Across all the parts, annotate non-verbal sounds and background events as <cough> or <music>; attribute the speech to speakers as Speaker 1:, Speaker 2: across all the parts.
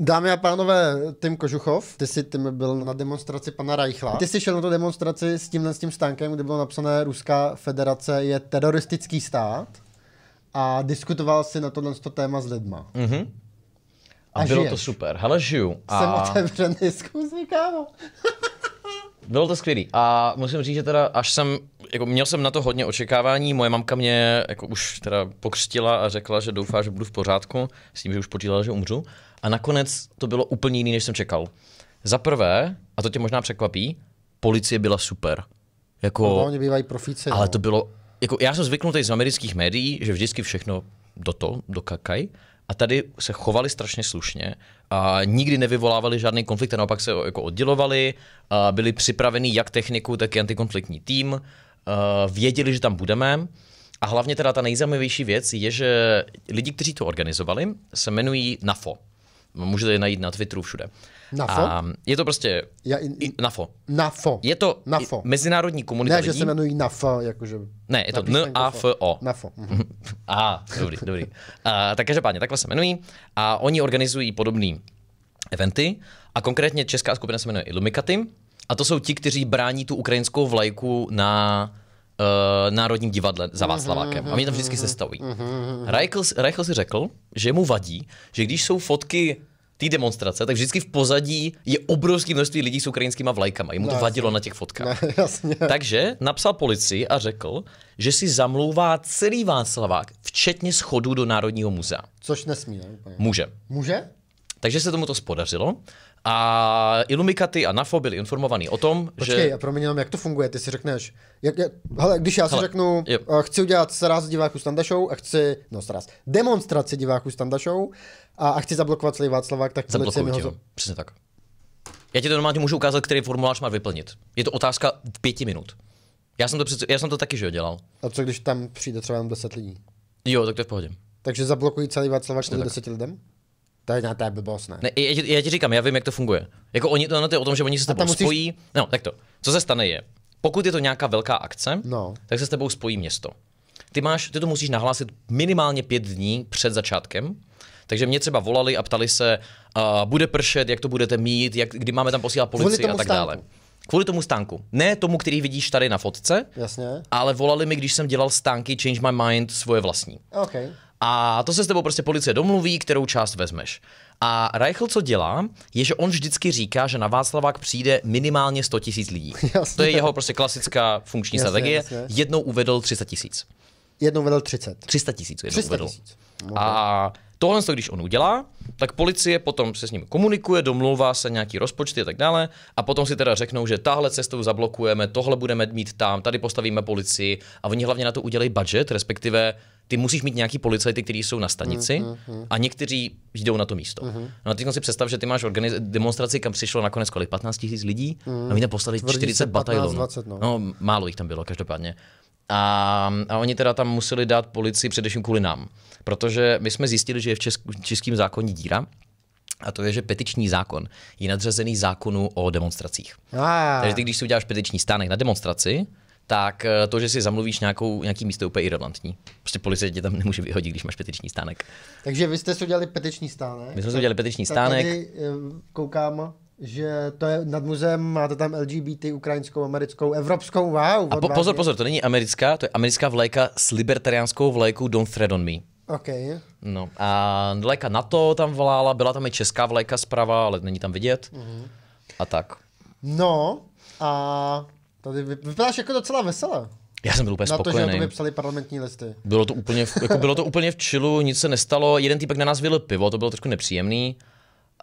Speaker 1: Dámy a pánové, Tim Kožuchov, ty jsi tím byl na demonstraci pana Rajchla. Ty jsi šel na tu demonstraci s tímhle s tím stánkem, kde bylo napsané Ruská federace je teroristický stát a diskutoval si na tohle téma s lidma. Mm-hmm. A, a bylo žiješ. to
Speaker 2: super. Hele, žiju. A... Jsem
Speaker 1: otevřený zkusný, kámo.
Speaker 2: <laughs> Bylo to skvělé. A musím říct, že teda až jsem, jako měl jsem na to hodně očekávání, moje mamka mě jako už teda pokřtila a řekla, že doufá, že budu v pořádku, s tím, že už počítala, že umřu. A nakonec to bylo úplně jiný, než jsem čekal. Za prvé, a to tě možná překvapí, policie byla super. Jako, no, oni bývají profíce. Ale no. to bylo, jako já jsem zvyknutý z amerických médií, že vždycky všechno do to, do kakaj. A tady se chovali strašně slušně a nikdy nevyvolávali žádný konflikt, a naopak se jako oddělovali, a byli připraveni jak techniku, tak i antikonfliktní tým, a věděli, že tam budeme. A hlavně teda ta nejzajímavější věc je, že lidi, kteří to organizovali, se jmenují NAFO, Můžete je najít na Twitteru všude. NAFO? A je to prostě... Ja, in, in, NAFO.
Speaker 1: NAFO. Je to NAFO. mezinárodní
Speaker 2: komunita Ne, lidí. že se
Speaker 1: jmenují NAFO, jakože... Ne, je to N-A-F-O.
Speaker 2: NAFO. Mhm. <laughs> A, dobrý, dobrý. A, tak každopádně, takhle se jmenují a oni organizují podobný eventy a konkrétně česká skupina se jmenuje Illumicati a to jsou ti, kteří brání tu ukrajinskou vlajku na uh, Národním divadle za Václavákem. Mm-hmm, a mě tam mm-hmm, vždycky se mm-hmm. staví. Reichl, Reichl si řekl, že mu vadí, že když jsou fotky té demonstrace, tak vždycky v pozadí je obrovské množství lidí s ukrajinskýma vlajkama. Jemu no, to jasně. vadilo na těch fotkách. No, <laughs> jasně. Takže napsal policii a řekl, že si zamlouvá celý Václavák, včetně schodu do Národního muzea.
Speaker 1: Což nesmí, ne? Úplně. Může. Může?
Speaker 2: Takže se tomu to spodařilo. A Illuminati a NAFO byli informovaní o tom, Počkej, že... Počkej, a
Speaker 1: promiň jenom, jak to funguje? Ty si řekneš, jak, jak, hele, když já si hele, řeknu, je... Eh, chci udělat sraz diváků standa show a chci, no sraz, demonstraci diváků standa show a, a chci zablokovat celý Václavák, tak policie mi ho... přesně
Speaker 2: tak. Já ti to normálně můžu ukázat, který formulář má vyplnit. Je to otázka v pěti minut. Já jsem to, přece, já jsem to taky, že jo, dělal.
Speaker 1: A co když tam přijde třeba jenom deset lidí?
Speaker 2: Jo, tak to je v pohodě.
Speaker 1: Takže zablokují celý Václavák kvůli 10 lidem? To je, to blbost, ne? ne
Speaker 2: já, ti, já ti říkám, já vím, jak to funguje. Jako oni, to, no, to je o tom, že oni se s tebou musíš... spojí. No, tak to. Co se stane je, pokud je to nějaká velká akce, no. tak se s tebou spojí město. Ty, máš, ty to musíš nahlásit minimálně pět dní před začátkem. Takže mě třeba volali a ptali se, uh, bude pršet, jak to budete mít, jak, kdy máme tam posílat policii a tak stánku. dále. Kvůli tomu stánku. Ne tomu, který vidíš tady na fotce, Jasně. ale volali mi, když jsem dělal stánky Change My Mind svoje vlastní. Okay. A to se s tebou prostě policie domluví, kterou část vezmeš. A Reichl co dělá, je, že on vždycky říká, že na Václavák přijde minimálně 100 tisíc lidí. <laughs> Jasně. To je jeho prostě klasická funkční jasně, strategie. Jasně. Jednou uvedl 30 tisíc.
Speaker 1: Jednou uvedl 30.
Speaker 2: 300 tisíc jednou 300 uvedl. Okay. A tohle, to, když on udělá, tak policie potom se s ním komunikuje, domlouvá se nějaký rozpočty a tak dále a potom si teda řeknou, že tahle cestou zablokujeme, tohle budeme mít tam, tady postavíme policii a oni hlavně na to udělají budget, respektive ty musíš mít nějaký policajty, kteří jsou na stanici mm, hmm a někteří jdou na to místo. Mm. No a teď si představ, že ty máš organiz- demonstraci, kam přišlo nakonec kolik 15 tisíc lidí mm. a oni tam poslali 40 batalionů. No. no, málo jich tam bylo, každopádně. A, a oni teda tam museli dát policii především kvůli nám, protože my jsme zjistili, že je v česk- českém zákoně díra, a to je, že petiční zákon je nadřazený zákonu o demonstracích. A, Takže ty, když si uděláš petiční stánek na demonstraci, tak eh, to, že si zamluvíš nějakou, nějaký místo, je úplně irrelevantní. Prostě policie tě tam nemůže vyhodit, když máš petiční stánek.
Speaker 1: Takže vy jste si udělali petiční stánek? My jsme si udělali petiční stánek. Tady eh, koukám, že to je nad muzeem, máte tam LGBT, ukrajinskou, americkou, evropskou, wow. A po, pozor, pozor,
Speaker 2: to není americká, to je americká vlajka s libertariánskou vlajkou Don't Thread on Me. OK. No a vlajka NATO tam volála, byla tam i česká vlajka zprava, ale není tam vidět. Mm-hmm. A tak.
Speaker 1: No a Tady vypadáš jako docela veselé.
Speaker 2: Já jsem byl úplně na spokojený. Na to, že na
Speaker 1: vypsali parlamentní listy.
Speaker 2: Bylo to úplně, v, jako bylo to úplně v čilu, nic se nestalo, jeden týpek na nás vylil pivo, to bylo trošku nepříjemný.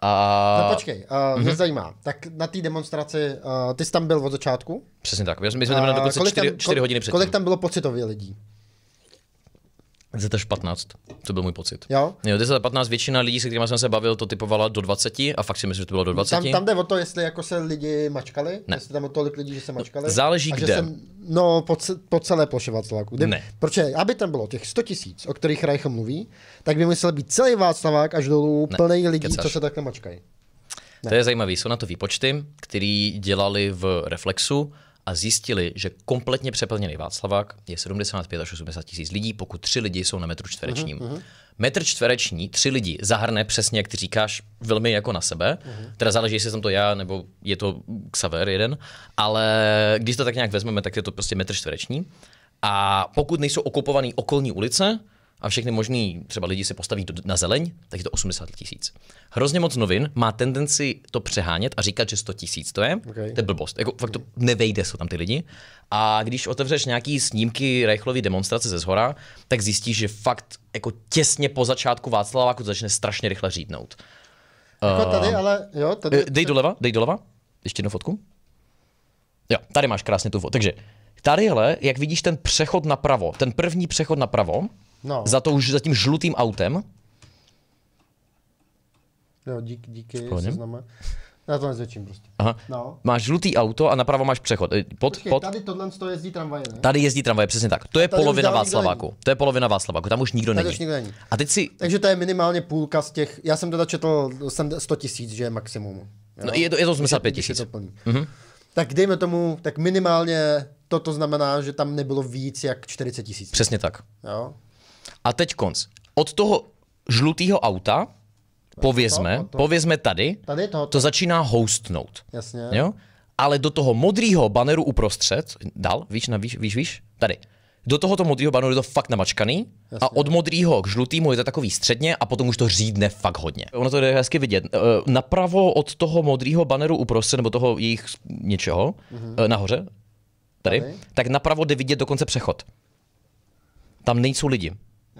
Speaker 2: A... No počkej, uh, mm-hmm. mě mhm. zajímá.
Speaker 1: Tak na té demonstraci, uh, ty jsi tam byl od začátku?
Speaker 2: Přesně tak, my jsme tam byli dokonce 4, 4 hodiny předtím. Kolik
Speaker 1: tam bylo pocitově lidí?
Speaker 2: 15, to byl můj pocit. Jo? jo 15, většina lidí, se kterými jsem se bavil, to typovala do 20 a fakt si myslím, že to bylo do 20. Tam, tam jde
Speaker 1: o to, jestli jako se lidi mačkali, ne. jestli tam o tolik lidí, že se mačkali. Záleží kde. Že jsem, no, po, po celé ploše Václaváku. ne. Proč, aby tam bylo těch 100 tisíc, o kterých Reich mluví, tak by musel být celý Václavák až dolů ne. plný lidí, Kecáš. co se takhle mačkají.
Speaker 2: Ne. To je zajímavé, jsou na to výpočty, které dělali v Reflexu a zjistili, že kompletně přeplněný Václavák je 75 až 80 tisíc lidí, pokud tři lidi jsou na metru čtverečním. Mhm, mm-hmm. Metr čtvereční, tři lidi zahrne přesně, jak ty říkáš, velmi jako na sebe. Mm-hmm. Teda záleží, jestli jsem to já, nebo je to Xaver jeden, ale když to tak nějak vezmeme, tak je to prostě metr čtvereční. A pokud nejsou okupovaný okolní ulice, a všechny možný třeba lidi se postaví do, na zeleň, tak je to 80 tisíc. Hrozně moc novin má tendenci to přehánět a říkat, že 100 tisíc to je. Okay. To je blbost. Jako, fakt to nevejde, jsou tam ty lidi. A když otevřeš nějaký snímky Reichlovy demonstrace ze zhora, tak zjistíš, že fakt jako těsně po začátku Václaváku začne strašně rychle řídnout. Jako tady, ehm, ale jo, tady. Eh, dej doleva, dej doleva. Ještě jednu fotku. Jo, tady máš krásně tu fotku. Takže tadyhle, jak vidíš ten přechod napravo, ten první přechod napravo, No. Za to už za tím žlutým autem.
Speaker 1: Jo, díky, díky, znamená, Já to nezvětším prostě. Aha. No.
Speaker 2: Máš žlutý auto a napravo máš přechod. Eh, pod, Počkej, pod... Tady
Speaker 1: tohle to jezdí tramvaje, ne?
Speaker 2: Tady jezdí tramvaje, přesně tak. To je polovina Václaváku. To je polovina Václaváku, tam už nikdo, tady není. Už nikdo není.
Speaker 1: A teď si... Takže to je minimálně půlka z těch, já jsem teda četl 100 tisíc, že je maximum. No, jo? No, je to, je to 85 tisíc. Mm-hmm. Tak dejme tomu, tak minimálně toto znamená, že tam nebylo víc jak 40 tisíc. Přesně tak. Jo?
Speaker 2: A teď konc. Od toho žlutého auta, povězme, to, to, povězme tady, tady to, to. to začíná hostnout.
Speaker 1: Jasně. Jo?
Speaker 2: Ale do toho modrého baneru uprostřed, dal, víš, na, víš, víš, víš, tady. Do tohoto modrého banneru je to fakt namačkaný Jasně. a od modrého k žlutýmu je to takový středně a potom už to řídne fakt hodně. Ono to jde hezky vidět. E, napravo od toho modrého baneru uprostřed, nebo toho jejich něčeho, mhm. E, nahoře, tady, tady, tak napravo jde vidět dokonce přechod. Tam nejsou lidi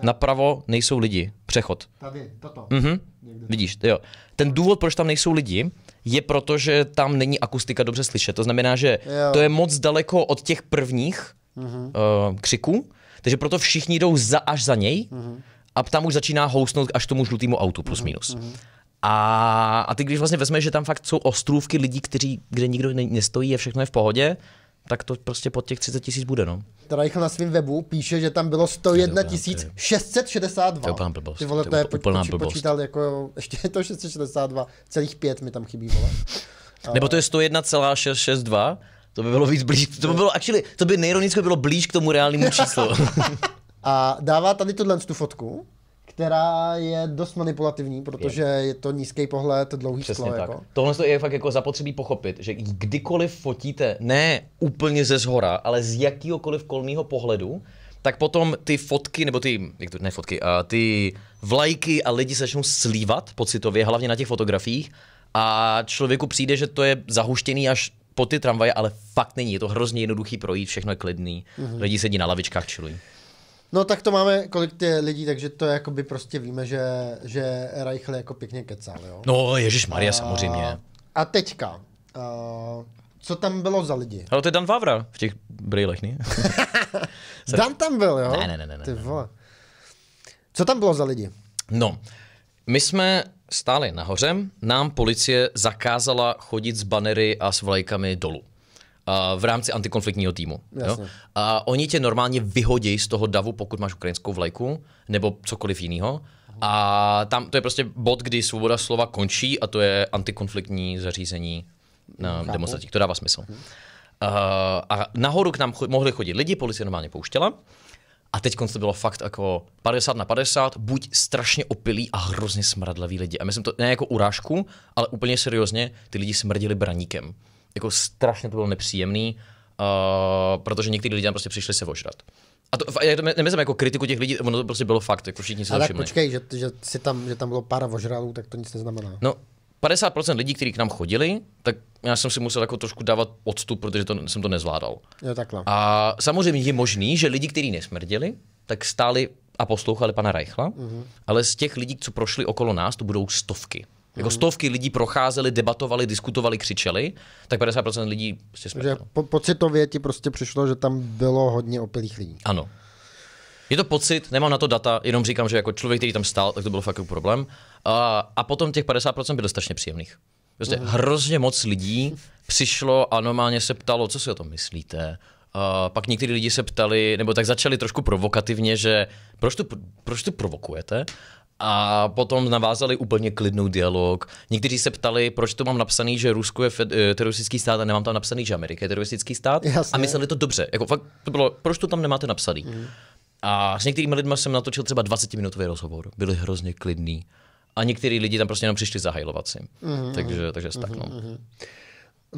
Speaker 2: napravo nejsou lidi. Přechod. Tady, toto. Mm-hmm. Vidíš, jo. Ten důvod, proč tam nejsou lidi, je proto, že tam není akustika dobře slyšet. To znamená, že jo. to je moc daleko od těch prvních mhm. uh, křiků, takže proto všichni jdou za až za něj mhm. a tam už začíná housnout až tomu žlutému autu plus mhm. minus. Mhm. A, a ty když vlastně vezmeš, že tam fakt jsou ostrůvky lidí, kteří, kde nikdo ne, nestojí, a všechno je v pohodě, tak to prostě pod těch 30 tisíc bude, no.
Speaker 1: Reichl na svém webu píše, že tam bylo 101 662. To je úplná blbost. Ty vole, to je, úplná poč- blbost. počítal jako, <laughs> ještě je to 662, celých pět mi tam chybí, vole. <laughs> Nebo to
Speaker 2: je 101,662, to by bylo víc blíž, to by bylo, actually, to by nejronicky bylo blíž k tomu reálnému číslu. <laughs>
Speaker 1: A dává tady tuhle tu fotku, která je dost manipulativní, protože je, je to nízký pohled, dlouhý Přesně sklo. Tak. Jako.
Speaker 2: Tohle je fakt jako zapotřebí pochopit, že kdykoliv fotíte, ne úplně ze zhora, ale z jakýhokoliv kolmého pohledu, tak potom ty fotky, nebo ty, jak to, ne fotky, a ty vlajky a lidi začnou slívat pocitově, hlavně na těch fotografiích a člověku přijde, že to je zahuštěný až po ty tramvaje, ale fakt není, je to hrozně jednoduchý projít, všechno je klidný, mm-hmm. lidi sedí na lavičkách, čilují.
Speaker 1: No tak to máme kolik tě lidí, takže to jako by prostě víme, že, že Reichle jako pěkně kecal, jo? No, Ježíš Maria samozřejmě. A teďka, uh, co tam bylo za lidi?
Speaker 2: Ale to je Dan Vavra v těch brýlech, ne?
Speaker 1: <laughs> Dan tam byl, jo? Ne, ne, ne, ne. Ty vole. Co tam bylo za lidi?
Speaker 2: No, my jsme stáli nahoře, nám policie zakázala chodit s banery a s vlajkami dolů v rámci antikonfliktního týmu. Jo? A oni tě normálně vyhodí z toho davu, pokud máš ukrajinskou vlajku nebo cokoliv jiného. A tam to je prostě bod, kdy svoboda slova končí a to je antikonfliktní zařízení na demonstracích. To dává smysl. Uh, a nahoru k nám cho- mohli chodit lidi, policie normálně pouštěla. A teď to bylo fakt jako 50 na 50, buď strašně opilí a hrozně smradlaví lidi. A myslím to ne jako urážku, ale úplně seriózně, ty lidi smrdili braníkem jako strašně to bylo nepříjemný, uh, protože někteří lidé tam prostě přišli se ožrat. A to, já nemyslím jako kritiku těch lidí, ono to prostě bylo fakt, jako všichni se Ale počkej,
Speaker 1: že, že, si tam, že tam bylo pár ožralů, tak to nic neznamená. No,
Speaker 2: 50% lidí, kteří k nám chodili, tak já jsem si musel jako trošku dávat odstup, protože to, jsem to nezvládal. Jo, takhle. A samozřejmě je možný, že lidi, kteří nesmrděli, tak stáli a poslouchali pana Reichla, mm-hmm. ale z těch lidí, co prošli okolo nás, to budou stovky. Jako mhm. stovky lidí procházeli, debatovali, diskutovali, křičeli, tak 50% lidí prostě smrt. Takže
Speaker 1: po, pocitově ti prostě přišlo, že tam bylo hodně opilých lidí.
Speaker 2: Ano. Je to pocit, nemám na to data, jenom říkám, že jako člověk, který tam stál, tak to byl fakt jako problém. A, a potom těch 50% bylo strašně příjemných. Prostě mm. hrozně moc lidí přišlo a normálně se ptalo, co si o tom myslíte. Uh, pak někteří lidi se ptali, nebo tak začali trošku provokativně, že proč tu, proč tu provokujete? a potom navázali úplně klidnou dialog. Někteří se ptali, proč to mám napsaný, že Rusko je fed- eh, teroristický stát a nemám tam napsaný, že Amerika je teroristický stát. Jasně. A mysleli to dobře. Jako fakt to bylo, proč to tam nemáte napsaný? Mm. A s některými lidmi jsem natočil třeba 20-minutový rozhovor. Byli hrozně klidní. A některý lidi tam prostě jenom přišli zahajlovat si. Mm-hmm. Takže, takže mm-hmm. tak, hmm, no.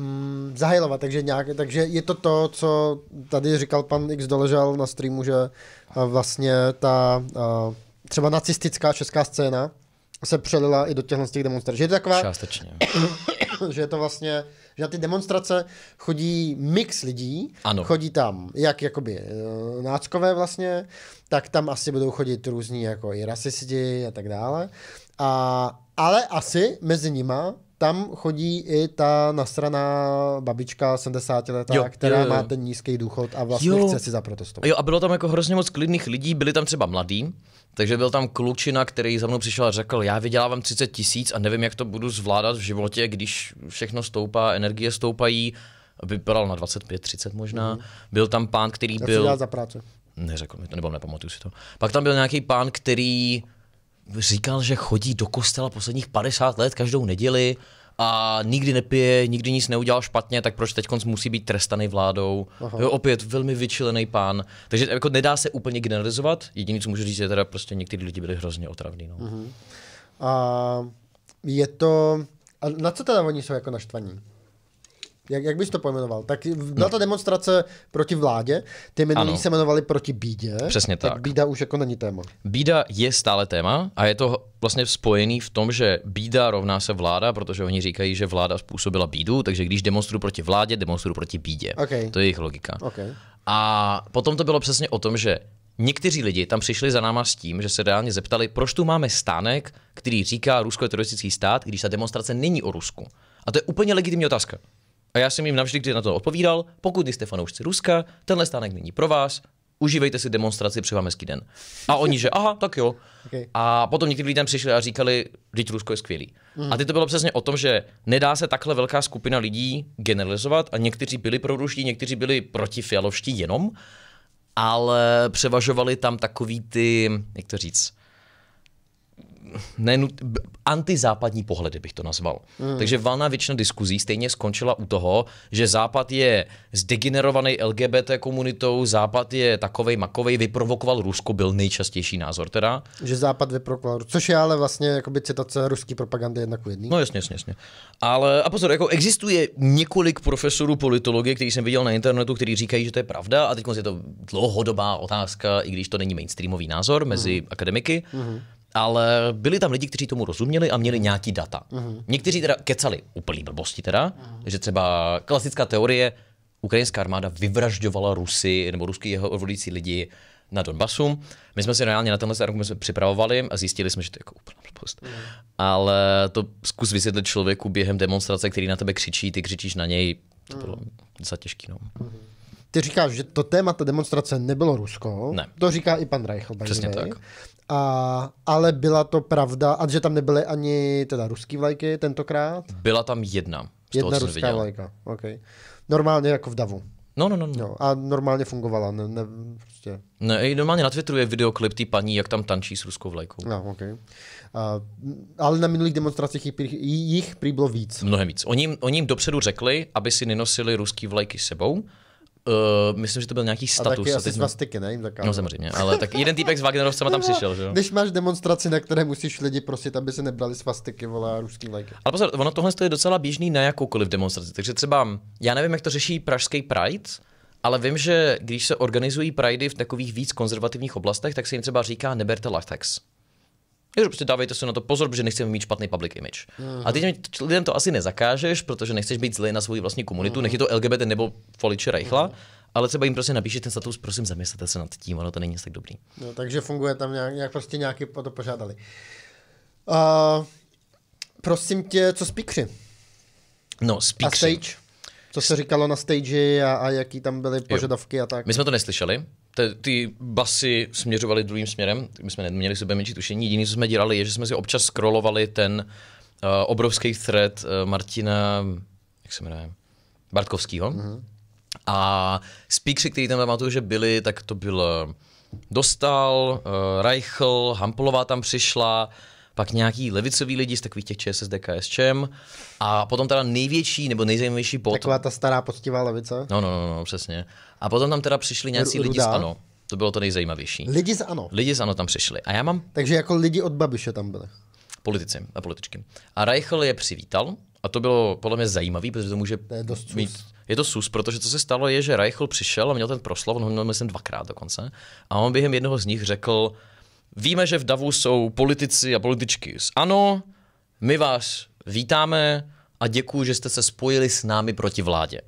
Speaker 1: Mm, zahajlovat, takže, nějak, takže je to to, co tady říkal pan X Doležal na streamu, že eh, vlastně ta eh, třeba nacistická česká scéna se přelila i do těchto těch demonstrací. Že je to taková... Částečně. <coughs> že je to vlastně, že na ty demonstrace chodí mix lidí. Ano. Chodí tam jak jakoby eh, náckové vlastně, tak tam asi budou chodit různí jako i rasisti a tak dále. A, ale asi mezi nima tam chodí i ta nasraná babička 70 letá, jo, která jo, jo. má ten nízký důchod a vlastně jo. chce si zaprotestovat.
Speaker 2: Jo, a bylo tam jako hrozně moc klidných lidí, byli tam třeba mladí, takže byl tam klučina, který za mnou přišel a řekl, já vydělávám 30 tisíc a nevím, jak to budu zvládat v životě, když všechno stoupá, energie stoupají. Vypadal na 25, 30 možná. Mm. Byl tam pán, který já byl... za práce? Neřekl mi to, nebo nepamatuju si to. Pak tam byl nějaký pán, který říkal, že chodí do kostela posledních 50 let každou neděli a nikdy nepije, nikdy nic neudělal špatně, tak proč teď musí být trestaný vládou? Aha. Jo, opět velmi vyčilený pán. Takže jako nedá se úplně generalizovat. Jediné, co můžu říct, je teda prostě někteří lidi byli hrozně otravní.
Speaker 1: No. Uh-huh. A je to... A na co teda oni jsou jako naštvaní? jak, jak bys to pojmenoval? Tak byla no. ta demonstrace proti vládě, ty minulý ano. se jmenovali proti bídě. Přesně tak. tak. Bída už jako není téma.
Speaker 2: Bída je stále téma a je to vlastně spojený v tom, že bída rovná se vláda, protože oni říkají, že vláda způsobila bídu, takže když demonstruju proti vládě, demonstruju proti bídě. Okay. To je jejich logika. Okay. A potom to bylo přesně o tom, že Někteří lidi tam přišli za náma s tím, že se reálně zeptali, proč tu máme stánek, který říká Rusko je teroristický stát, když ta demonstrace není o Rusku. A to je úplně legitimní otázka. A já jsem jim navždy na to odpovídal, pokud jste fanoušci Ruska, tenhle stánek není pro vás, užívejte si demonstraci, přeji vám hezký den. A oni, že aha, tak jo. Okay. A potom někteří lidem přišli a říkali, teď Rusko je skvělý. Mm. A teď to bylo přesně o tom, že nedá se takhle velká skupina lidí generalizovat a někteří byli pro ruští, někteří byli proti fialovští jenom, ale převažovali tam takový ty, jak to říct, ne, antizápadní pohledy bych to nazval. Hmm. Takže valná většina diskuzí stejně skončila u toho, že Západ je zdegenerovaný LGBT komunitou, Západ je takovej makovej, vyprovokoval Rusko, byl nejčastější názor teda.
Speaker 1: Že Západ vyprovokoval, což je ale vlastně jakoby citace ruský propagandy jednak u jedný. No jasně, jasně,
Speaker 2: jasně. Ale a pozor, jako existuje několik profesorů politologie, který jsem viděl na internetu, kteří říkají, že to je pravda a teď je to dlouhodobá otázka, i když to není mainstreamový názor mezi hmm. akademiky. Hmm ale byli tam lidi, kteří tomu rozuměli a měli nějaký data. Mm-hmm. Někteří teda kecali úplný blbosti teda, mm-hmm. že třeba klasická teorie, ukrajinská armáda vyvražďovala Rusy nebo ruský jeho odvolící lidi na Donbasu. My jsme si reálně na tenhle argument připravovali a zjistili jsme, že to je jako úplná blbost. Mm. Ale to zkus vysvětlit člověku během demonstrace, který na tebe křičí, ty křičíš na něj, to mhm. bylo mm. docela těžký. No. Mm.
Speaker 1: Ty říkáš, že to téma ta demonstrace nebylo Rusko. Ne. To říká i pan Reichl. Přesně tak. A, ale byla to pravda, a že tam nebyly ani teda ruský vlajky tentokrát? Byla tam
Speaker 2: jedna. Z jedna toho, co ruská vlajka,
Speaker 1: okay. Normálně jako v Davu. No, no, no, no. a normálně fungovala, ne, ne prostě.
Speaker 2: Ne, i normálně na Twitteru je videoklip té paní, jak tam tančí s ruskou
Speaker 1: vlajkou. No, okay. a, ale na minulých demonstracích jich, jich prý bylo víc.
Speaker 2: Mnohem víc. Oni, oni jim dopředu řekli, aby si nenosili ruský vlajky sebou, Uh, myslím, že to byl nějaký status. A taky asi svastiky, ne? Jim no samozřejmě, ale tak jeden týpek s Wagnerovcema tam no, přišel, že jo? Když
Speaker 1: máš demonstraci, na které musíš lidi prosit, aby se nebrali svastiky, volá ruský lajky.
Speaker 2: Ale pozor, ono tohle je docela běžný na jakoukoliv demonstraci. Takže třeba, já nevím, jak to řeší pražský Pride, ale vím, že když se organizují Pridey v takových víc konzervativních oblastech, tak se jim třeba říká neberte latex. Takže prostě dávejte si na to pozor, protože nechceme mít špatný public image. Uh-huh. A teď lidem to asi nezakážeš, protože nechceš být zlej na svoji vlastní komunitu, uh-huh. nech je to LGBT nebo foliče rychle, uh-huh. ale třeba jim prostě napíše ten status, prosím, zamyslete se nad tím, ono to není tak dobrý.
Speaker 1: No, takže funguje tam nějak, nějak prostě nějaký to požádali. Uh, prosím tě, co speakři? No, speakři. A stage? Co se říkalo na stage a, a jaký tam byly požadavky jo. a tak? My
Speaker 2: jsme to neslyšeli, te, ty basy směřovaly druhým směrem, my jsme neměli sebe menší tušení. Jediné, co jsme dělali, je, že jsme si občas scrollovali ten uh, obrovský thread uh, Martina, jak se jmenuje, Bartkovského. Mm-hmm. A speakři, který tam pamatuju, že byli, tak to byl eh, Dostal, uh, Reichl, Hampolová tam přišla, pak nějaký levicový lidi z takových těch ČSSD, KSČM a potom teda největší nebo nejzajímavější pot. Taková
Speaker 1: ta stará poctivá levice. No,
Speaker 2: no, no, no přesně. A potom tam teda přišli nějací lidi z ANO. To bylo to nejzajímavější. Lidi z ANO. Lidi z ANO tam přišli.
Speaker 1: A já mám... Takže jako lidi od Babiše tam byli. Politici a političky.
Speaker 2: A Reichel je přivítal a to bylo podle mě zajímavé, protože to může to je dost sus. Je to sus, protože co se stalo je, že Reichel přišel a měl ten proslov, on ho měl myslím dvakrát dokonce, a on během jednoho z nich řekl, Víme, že v Davu jsou politici a političky z ANO. My vás vítáme a děkuji, že jste se spojili s námi proti vládě.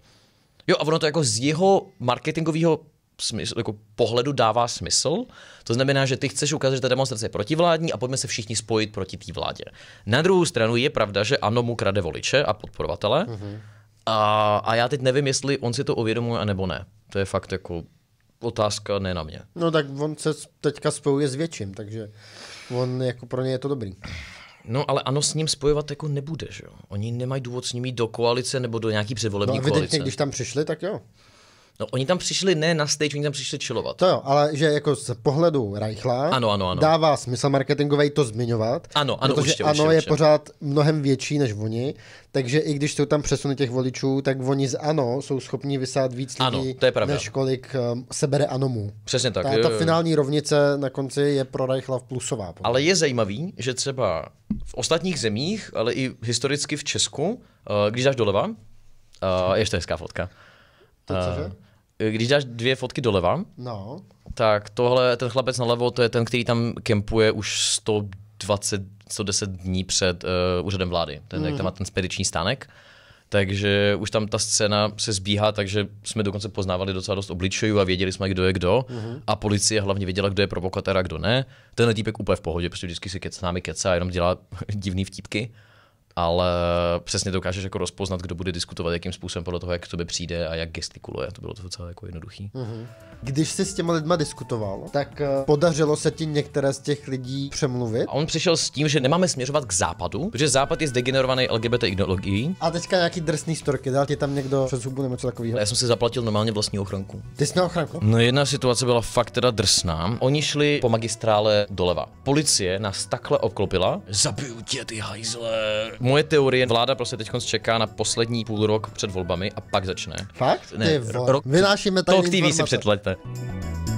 Speaker 2: Jo, a ono to jako z jeho marketingového smysl, jako pohledu dává smysl. To znamená, že ty chceš ukázat, že ta demonstrace je protivládní a pojďme se všichni spojit proti té vládě. Na druhou stranu je pravda, že ano, mu krade voliče a podporovatele. Mm-hmm. A, a já teď nevím, jestli on si to uvědomuje, anebo ne. To je fakt jako otázka ne na mě.
Speaker 1: No tak on se teďka spojuje s větším, takže on jako pro ně je to dobrý. No ale ano, s ním spojovat jako nebude, že jo?
Speaker 2: Oni nemají důvod s ním jít do koalice nebo do nějaký předvolební no, koalice. když tam přišli, tak jo. No oni tam přišli ne na stage, oni tam přišli čilovat.
Speaker 1: To jo, ale že jako z pohledu Reichla ano, ano, ano. dává smysl marketingový to zmiňovat. Ano, ano, protože určitě, ano určitě, je určitě. pořád mnohem větší než oni, takže i když jsou tam přesuny těch voličů, tak oni z ano jsou schopni vysát víc lidí, ano, to je než kolik um, sebere anomu. Přesně tak. Ta, ta finální rovnice na konci je pro Reichla plusová. Podle.
Speaker 2: Ale je zajímavý, že třeba v ostatních zemích, ale i historicky v Česku, uh, když dáš doleva, uh, ještě hezká fotka. To Uh, Eh, když dáš dvě fotky doleva, no. tak tohle, ten chlapec nalevo, to je ten, který tam kempuje už 120, 110 dní před uh, úřadem vlády. Ten, mm. jak tam má mhm. ten spediční stánek. Takže už tam ta scéna se zbíhá, takže jsme dokonce poznávali docela dost obličejů a věděli jsme, kdo je kdo. Mm-hmm. A policie hlavně věděla, kdo je provokatér a kdo ne. Ten týpek úplně v pohodě, protože vždycky si kec, s námi kecá, jenom dělá <laughs> divný vtipky ale přesně to dokážeš jako rozpoznat, kdo bude diskutovat, jakým způsobem podle toho, jak k tobě přijde a jak gestikuluje. To bylo to docela jako
Speaker 1: jednoduchý. Mm-hmm. Když jsi s těma lidma diskutoval, tak eh, podařilo se ti některé z těch lidí přemluvit? A
Speaker 2: on přišel s tím, že nemáme směřovat k západu, protože západ je zdegenerovaný LGBT ideologií.
Speaker 1: A teďka nějaký drsný storky, dal ti tam někdo přes hubu nebo něco takového? Já
Speaker 2: jsem si zaplatil normálně vlastní ochranku.
Speaker 1: Ty jsi ochranku?
Speaker 2: No jedna situace byla fakt teda drsná. Oni šli po magistrále doleva. Policie nás takhle obklopila. Zabiju tě, ty hajzle Moje teorie, vláda prostě teď čeká na poslední půl rok před volbami a pak začne. Fakt? Ne, Ty Rok, Vynášíme tady k TV informace. si předlete.